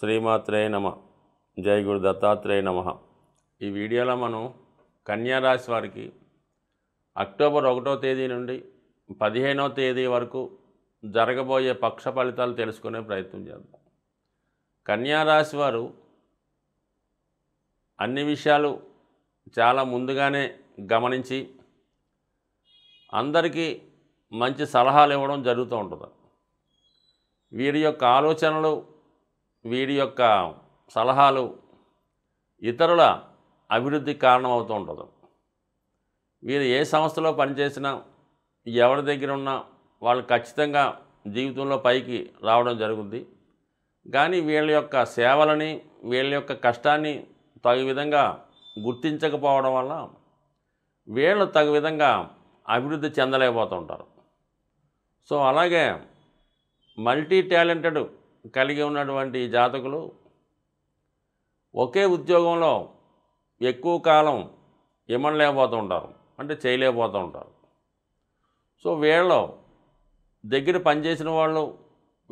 శ్రీమాత్రేయ నమ జై గురు దత్తాత్రేయ నమ ఈ వీడియోలో మనం కన్యారాశి వారికి అక్టోబర్ ఒకటో తేదీ నుండి పదిహేనో తేదీ వరకు జరగబోయే పక్ష ఫలితాలు తెలుసుకునే ప్రయత్నం చేద్దాం కన్యారాశి వారు అన్ని విషయాలు చాలా ముందుగానే గమనించి అందరికీ మంచి సలహాలు ఇవ్వడం జరుగుతూ ఉంటుంది వీరి యొక్క ఆలోచనలు వీడి యొక్క సలహాలు ఇతరుల కారణం కారణమవుతూ ఉండదు వీరు ఏ సంస్థలో పనిచేసినా ఎవరి దగ్గర ఉన్నా వాళ్ళు ఖచ్చితంగా జీవితంలో పైకి రావడం జరుగుద్ది కానీ వీళ్ళ యొక్క సేవలని వీళ్ళ యొక్క కష్టాన్ని తగు విధంగా గుర్తించకపోవడం వల్ల వీళ్ళు తగు విధంగా అభివృద్ధి చెందలేకపోతుంటారు సో అలాగే మల్టీ టాలెంటెడ్ కలిగి ఉన్నటువంటి జాతకులు ఒకే ఉద్యోగంలో ఎక్కువ కాలం ఇమ్మలేకపోతూ ఉంటారు అంటే చేయలేకపోతూ ఉంటారు సో వీళ్ళ దగ్గర పనిచేసిన వాళ్ళు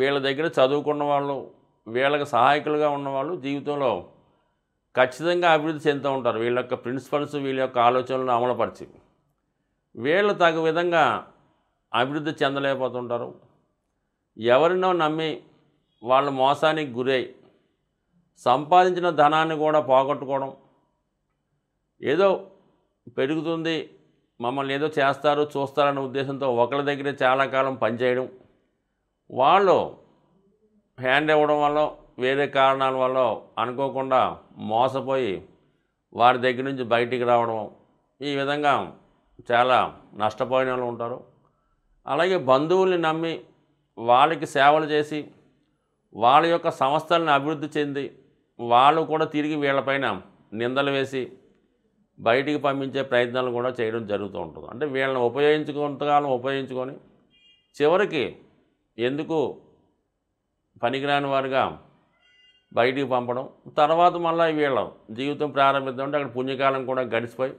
వీళ్ళ దగ్గర చదువుకున్న వాళ్ళు వీళ్ళకి సహాయకులుగా ఉన్నవాళ్ళు జీవితంలో ఖచ్చితంగా అభివృద్ధి చెందుతూ ఉంటారు వీళ్ళ యొక్క ప్రిన్సిపల్స్ వీళ్ళ యొక్క ఆలోచనలను అమలుపరిచి వీళ్ళు తగు విధంగా అభివృద్ధి చెందలేకపోతుంటారు ఎవరినో నమ్మి వాళ్ళు మోసానికి గురై సంపాదించిన ధనాన్ని కూడా పోగొట్టుకోవడం ఏదో పెరుగుతుంది మమ్మల్ని ఏదో చేస్తారు చూస్తారనే ఉద్దేశంతో ఒకళ్ళ దగ్గర చాలా కాలం పనిచేయడం వాళ్ళు హ్యాండ్ ఇవ్వడం వల్ల వేరే కారణాల వల్ల అనుకోకుండా మోసపోయి వారి దగ్గర నుంచి బయటికి రావడం ఈ విధంగా చాలా నష్టపోయిన వాళ్ళు ఉంటారు అలాగే బంధువుల్ని నమ్మి వాళ్ళకి సేవలు చేసి వాళ్ళ యొక్క సంస్థలను అభివృద్ధి చెంది వాళ్ళు కూడా తిరిగి వీళ్ళపైన నిందలు వేసి బయటికి పంపించే ప్రయత్నాలు కూడా చేయడం జరుగుతూ ఉంటుంది అంటే వీళ్ళని ఉపయోగించుకుంతకాలం ఉపయోగించుకొని చివరికి ఎందుకు పనికిరాని వారుగా బయటికి పంపడం తర్వాత మళ్ళీ వీళ్ళ జీవితం ప్రారంభిద్దాం అంటే అక్కడ పుణ్యకాలం కూడా గడిచిపోయి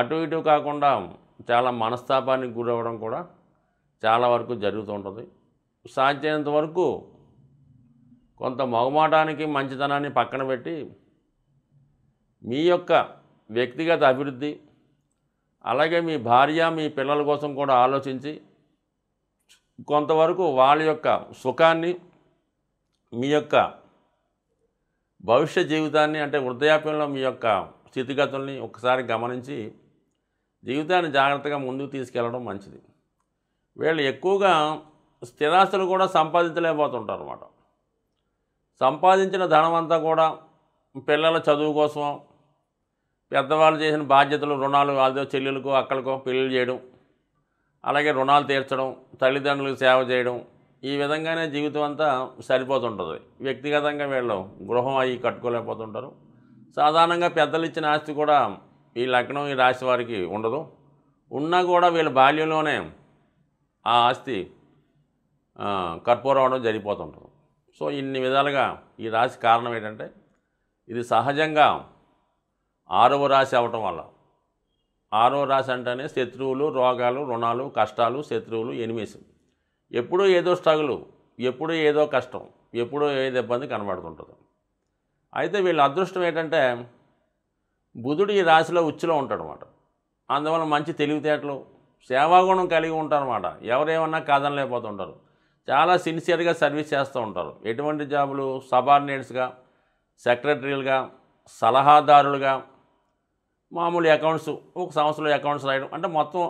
అటు ఇటు కాకుండా చాలా మనస్తాపానికి గురవ్వడం కూడా చాలా వరకు జరుగుతూ ఉంటుంది సాధ్యమైనంత వరకు కొంత మొగమాటానికి మంచితనాన్ని పక్కన పెట్టి మీ యొక్క వ్యక్తిగత అభివృద్ధి అలాగే మీ భార్య మీ పిల్లల కోసం కూడా ఆలోచించి కొంతవరకు వాళ్ళ యొక్క సుఖాన్ని మీ యొక్క భవిష్య జీవితాన్ని అంటే వృద్ధాప్యంలో మీ యొక్క స్థితిగతుల్ని ఒకసారి గమనించి జీవితాన్ని జాగ్రత్తగా ముందుకు తీసుకెళ్ళడం మంచిది వీళ్ళు ఎక్కువగా స్థిరాస్తులు కూడా సంపాదించలేకపోతుంటారు అన్నమాట సంపాదించిన ధనమంతా కూడా పిల్లల చదువు కోసం పెద్దవాళ్ళు చేసిన బాధ్యతలు రుణాలు వాళ్ళతో చెల్లెలకు అక్కలకో పెళ్ళిళ్ళు చేయడం అలాగే రుణాలు తీర్చడం తల్లిదండ్రులకు సేవ చేయడం ఈ విధంగానే జీవితం అంతా సరిపోతుంటుంది వ్యక్తిగతంగా వీళ్ళు గృహం అవి కట్టుకోలేకపోతుంటారు సాధారణంగా పెద్దలు ఇచ్చిన ఆస్తి కూడా ఈ లగ్నం ఈ రాశి వారికి ఉండదు ఉన్నా కూడా వీళ్ళ బాల్యంలోనే ఆ ఆస్తి కర్పూరం అవడం జరిగిపోతుంటుంది సో ఇన్ని విధాలుగా ఈ రాశి కారణం ఏంటంటే ఇది సహజంగా ఆరవ రాశి అవటం వల్ల ఆరో రాశి అంటేనే శత్రువులు రోగాలు రుణాలు కష్టాలు శత్రువులు ఎనిమిస్ ఎప్పుడూ ఏదో స్ట్రగులు ఎప్పుడూ ఏదో కష్టం ఎప్పుడో ఏదో ఇబ్బంది కనబడుతుంటుంది అయితే వీళ్ళ అదృష్టం ఏంటంటే బుధుడు ఈ రాశిలో ఉచ్చులో ఉంటాడనమాట అందువల్ల మంచి తెలివితేటలు సేవాగుణం కలిగి ఉంటారన్నమాట ఎవరేమన్నా కాదనలేకపోతుంటారు చాలా సిన్సియర్గా సర్వీస్ చేస్తూ ఉంటారు ఎటువంటి జాబులు సబార్డినేట్స్గా సెక్రటరీలుగా సలహాదారులుగా మామూలు అకౌంట్స్ ఒక సంవత్సరంలో అకౌంట్స్ రాయడం అంటే మొత్తం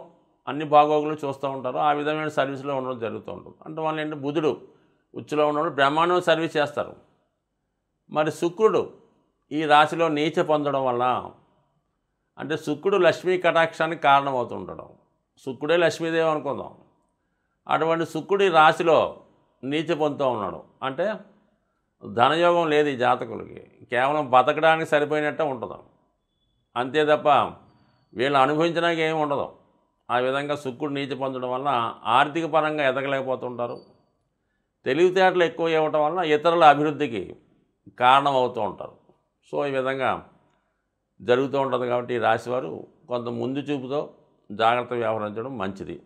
అన్ని బాగోగులు చూస్తూ ఉంటారు ఆ విధమైన సర్వీస్లో ఉండడం జరుగుతూ ఉంటుంది అంటే వాళ్ళు ఏంటంటే బుధుడు ఉచ్చులో ఉన్నవాడు బ్రహ్మాండం సర్వీస్ చేస్తారు మరి శుక్రుడు ఈ రాశిలో నీచ పొందడం వల్ల అంటే శుక్రుడు లక్ష్మీ కటాక్షానికి కారణమవుతుంటాడు శుక్రుడే లక్ష్మీదేవి అనుకుందాం అటువంటి శుక్రుడి రాశిలో నీచ పొందుతూ ఉన్నాడు అంటే ధనయోగం లేదు ఈ జాతకులకి కేవలం బతకడానికి సరిపోయినట్టే ఉంటుంది అంతే తప్ప వీళ్ళు అనుభవించడానికి ఏమి ఉండదు ఆ విధంగా శుక్రుడు నీచ పొందడం వల్ల ఆర్థిక పరంగా ఎదగలేకపోతుంటారు తెలివితేటలు ఎక్కువ ఇవ్వటం వల్ల ఇతరుల అభివృద్ధికి కారణం అవుతూ ఉంటారు సో ఈ విధంగా జరుగుతూ ఉంటుంది కాబట్టి ఈ రాశివారు కొంత ముందు చూపుతో జాగ్రత్త వ్యవహరించడం మంచిది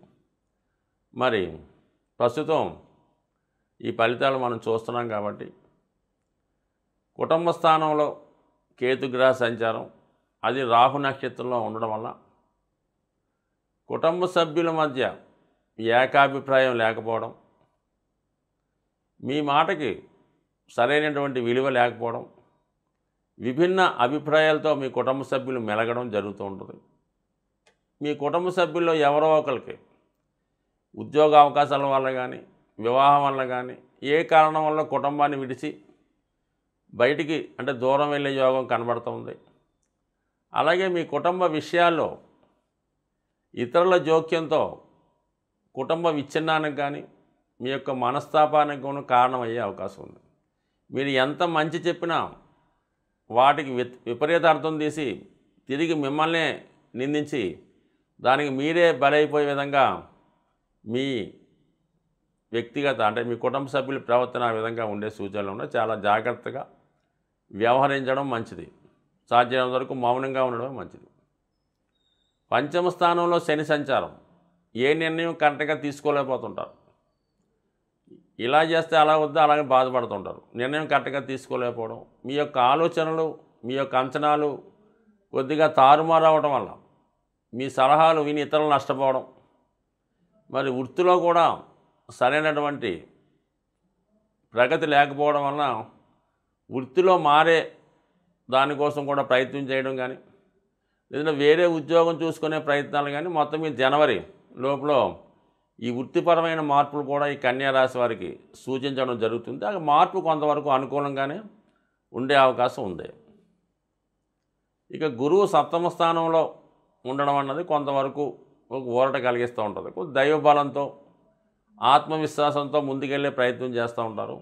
మరి ప్రస్తుతం ఈ ఫలితాలు మనం చూస్తున్నాం కాబట్టి కుటుంబ స్థానంలో కేతుగ్రహ సంచారం అది రాహు నక్షత్రంలో ఉండడం వల్ల కుటుంబ సభ్యుల మధ్య ఏకాభిప్రాయం లేకపోవడం మీ మాటకి సరైనటువంటి విలువ లేకపోవడం విభిన్న అభిప్రాయాలతో మీ కుటుంబ సభ్యులు మెలగడం జరుగుతూ ఉంటుంది మీ కుటుంబ సభ్యుల్లో ఎవరో ఒకరికి ఉద్యోగ అవకాశాల వల్ల కానీ వివాహం వల్ల కానీ ఏ కారణం వల్ల కుటుంబాన్ని విడిచి బయటికి అంటే దూరం వెళ్ళే యోగం కనబడుతుంది అలాగే మీ కుటుంబ విషయాల్లో ఇతరుల జోక్యంతో కుటుంబ విచ్ఛిన్నానికి కానీ మీ యొక్క మనస్తాపానికి కూడా కారణమయ్యే అవకాశం ఉంది మీరు ఎంత మంచి చెప్పినా వాటికి విపరీత అర్థం తీసి తిరిగి మిమ్మల్నే నిందించి దానికి మీరే బలైపోయే విధంగా మీ వ్యక్తిగత అంటే మీ కుటుంబ సభ్యుల ప్రవర్తన ఆ విధంగా ఉండే సూచనలు ఉన్నాయి చాలా జాగ్రత్తగా వ్యవహరించడం మంచిది సాధ్యమైన వరకు మౌనంగా ఉండడం మంచిది పంచమ స్థానంలో శని సంచారం ఏ నిర్ణయం కరెక్ట్గా తీసుకోలేకపోతుంటారు ఇలా చేస్తే అలా వద్దా అలాగే బాధపడుతుంటారు నిర్ణయం కరెక్ట్గా తీసుకోలేకపోవడం మీ యొక్క ఆలోచనలు మీ యొక్క అంచనాలు కొద్దిగా తారుమారు అవ్వడం వల్ల మీ సలహాలు విని ఇతరులు నష్టపోవడం మరి వృత్తిలో కూడా సరైనటువంటి ప్రగతి లేకపోవడం వలన వృత్తిలో మారే దానికోసం కూడా ప్రయత్నం చేయడం కానీ లేదంటే వేరే ఉద్యోగం చూసుకునే ప్రయత్నాలు కానీ మొత్తం ఈ జనవరి లోపల ఈ వృత్తిపరమైన మార్పులు కూడా ఈ రాశి వారికి సూచించడం జరుగుతుంది ఆ మార్పు కొంతవరకు అనుకూలంగానే ఉండే అవకాశం ఉంది ఇక గురువు సప్తమ స్థానంలో ఉండడం అన్నది కొంతవరకు ఒక ఊరట కలిగిస్తూ ఉంటుంది కొంత దైవబలంతో ఆత్మవిశ్వాసంతో ముందుకెళ్ళే ప్రయత్నం చేస్తూ ఉంటారు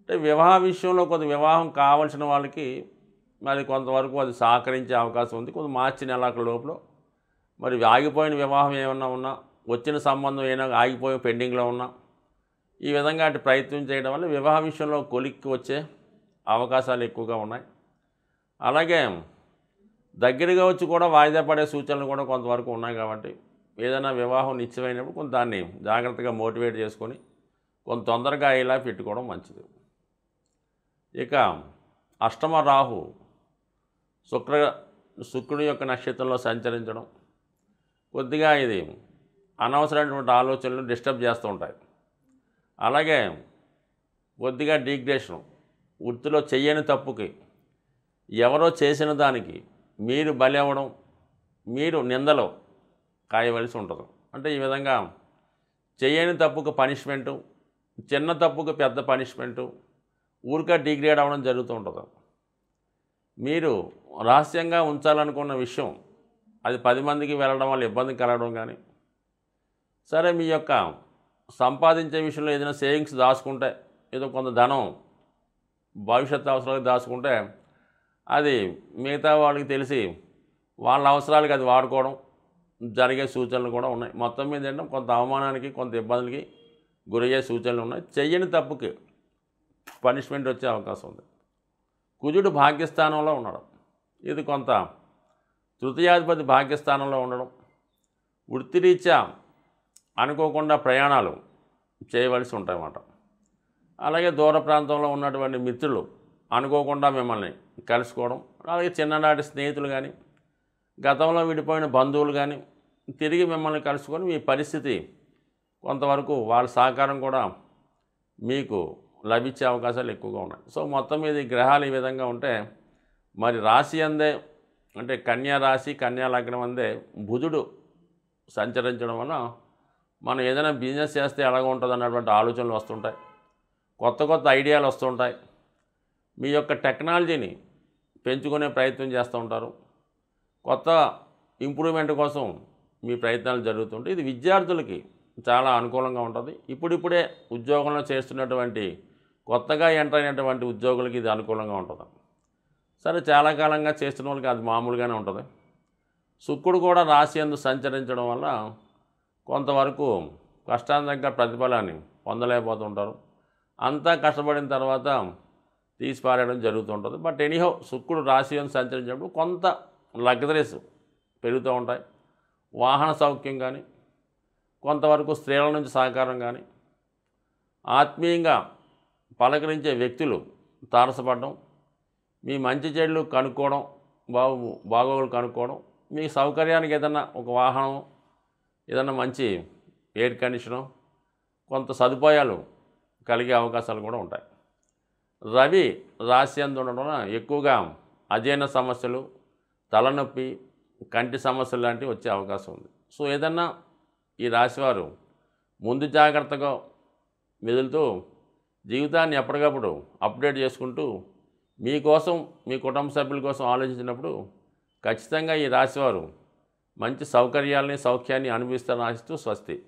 అంటే వివాహ విషయంలో కొంత వివాహం కావలసిన వాళ్ళకి మరి కొంతవరకు అది సహకరించే అవకాశం ఉంది కొంత మార్చి నెలక లోపల మరి ఆగిపోయిన వివాహం ఏమన్నా ఉన్నా వచ్చిన సంబంధం ఏమైనా ఆగిపోయి పెండింగ్లో ఉన్నా ఈ విధంగా అటు ప్రయత్నం చేయడం వల్ల వివాహ విషయంలో కొలిక్కి వచ్చే అవకాశాలు ఎక్కువగా ఉన్నాయి అలాగే దగ్గరగా వచ్చి కూడా వాయిదా పడే సూచనలు కూడా కొంతవరకు ఉన్నాయి కాబట్టి ఏదైనా వివాహం నిశ్చయమైనప్పుడు కొంత దాన్ని జాగ్రత్తగా మోటివేట్ చేసుకొని కొంత తొందరగా అయ్యేలా పెట్టుకోవడం మంచిది ఇక అష్టమ రాహు శుక్ర శుక్రుని యొక్క నక్షత్రంలో సంచరించడం కొద్దిగా ఇది అనవసరమైనటువంటి ఆలోచనలు డిస్టర్బ్ చేస్తూ ఉంటాయి అలాగే కొద్దిగా డిగ్రేషన్ వృత్తిలో చెయ్యని తప్పుకి ఎవరో చేసిన దానికి మీరు అవ్వడం మీరు నిందలో కాయవలసి ఉంటుంది అంటే ఈ విధంగా చేయని తప్పుకు పనిష్మెంటు చిన్న తప్పుకు పెద్ద పనిష్మెంటు ఊరికే డిగ్రేడ్ అవ్వడం జరుగుతూ ఉంటుంది మీరు రహస్యంగా ఉంచాలనుకున్న విషయం అది పది మందికి వెళ్ళడం వల్ల ఇబ్బంది కలగడం కానీ సరే మీ యొక్క సంపాదించే విషయంలో ఏదైనా సేవింగ్స్ దాచుకుంటే ఏదో కొంత ధనం భవిష్యత్తు అవసరాలకు దాచుకుంటే అది మిగతా వాళ్ళకి తెలిసి వాళ్ళ అవసరాలకి అది వాడుకోవడం జరిగే సూచనలు కూడా ఉన్నాయి మొత్తం మీద ఏంటంటే కొంత అవమానానికి కొంత ఇబ్బందులకి గురయ్యే సూచనలు ఉన్నాయి చెయ్యని తప్పుకి పనిష్మెంట్ వచ్చే అవకాశం ఉంది కుజుడు భాగ్యస్థానంలో ఉండడం ఇది కొంత తృతీయాధిపతి భాగ్యస్థానంలో ఉండడం వృత్తిరీత్యా అనుకోకుండా ప్రయాణాలు చేయవలసి ఉంటాయన్నమాట అలాగే దూర ప్రాంతంలో ఉన్నటువంటి మిత్రులు అనుకోకుండా మిమ్మల్ని కలుసుకోవడం అలాగే చిన్ననాటి స్నేహితులు కానీ గతంలో విడిపోయిన బంధువులు కానీ తిరిగి మిమ్మల్ని కలుసుకొని మీ పరిస్థితి కొంతవరకు వాళ్ళ సహకారం కూడా మీకు లభించే అవకాశాలు ఎక్కువగా ఉన్నాయి సో మొత్తం మీద గ్రహాలు ఈ విధంగా ఉంటే మరి రాశి అందే అంటే కన్యా రాశి కన్యా లగ్నం అందే బుధుడు సంచరించడం వలన మనం ఏదైనా బిజినెస్ చేస్తే ఎలాగ ఉంటుంది అన్నటువంటి ఆలోచనలు వస్తుంటాయి కొత్త కొత్త ఐడియాలు వస్తుంటాయి మీ యొక్క టెక్నాలజీని పెంచుకునే ప్రయత్నం చేస్తూ ఉంటారు కొత్త ఇంప్రూవ్మెంట్ కోసం మీ ప్రయత్నాలు జరుగుతుంటాయి ఇది విద్యార్థులకి చాలా అనుకూలంగా ఉంటుంది ఇప్పుడిప్పుడే ఉద్యోగంలో చేస్తున్నటువంటి కొత్తగా ఎంటర్ అయినటువంటి ఉద్యోగులకి ఇది అనుకూలంగా ఉంటుంది సరే చాలా కాలంగా చేస్తున్న వాళ్ళకి అది మామూలుగానే ఉంటుంది శుక్రుడు కూడా రాశి అందు సంచరించడం వల్ల కొంతవరకు కష్టాంతంగా ప్రతిఫలాన్ని పొందలేకపోతుంటారు అంతా కష్టపడిన తర్వాత తీసి పారేయడం జరుగుతుంటుంది బట్ ఎనీహో శుక్రుడు రాశి అని సంచరించినప్పుడు కొంత లగ్జరీస్ పెరుగుతూ ఉంటాయి వాహన సౌఖ్యం కానీ కొంతవరకు స్త్రీల నుంచి సహకారం కానీ ఆత్మీయంగా పలకరించే వ్యక్తులు తారసపడడం మీ మంచి చెడులు కనుక్కోవడం బాగు బాగోగులు కనుక్కోవడం మీ సౌకర్యానికి ఏదన్నా ఒక వాహనం ఏదన్నా మంచి ఎయిర్ కండిషను కొంత సదుపాయాలు కలిగే అవకాశాలు కూడా ఉంటాయి రవి రాశి అందువలన ఎక్కువగా అధ్యయన సమస్యలు తలనొప్పి కంటి సమస్యలు లాంటివి వచ్చే అవకాశం ఉంది సో ఏదన్నా ఈ రాశివారు ముందు జాగ్రత్తగా మెదులుతూ జీవితాన్ని ఎప్పటికప్పుడు అప్డేట్ చేసుకుంటూ మీకోసం మీ కుటుంబ సభ్యుల కోసం ఆలోచించినప్పుడు ఖచ్చితంగా ఈ రాశివారు మంచి సౌకర్యాలని సౌఖ్యాన్ని అనుభవిస్తారని ఆశిస్తూ స్వస్తి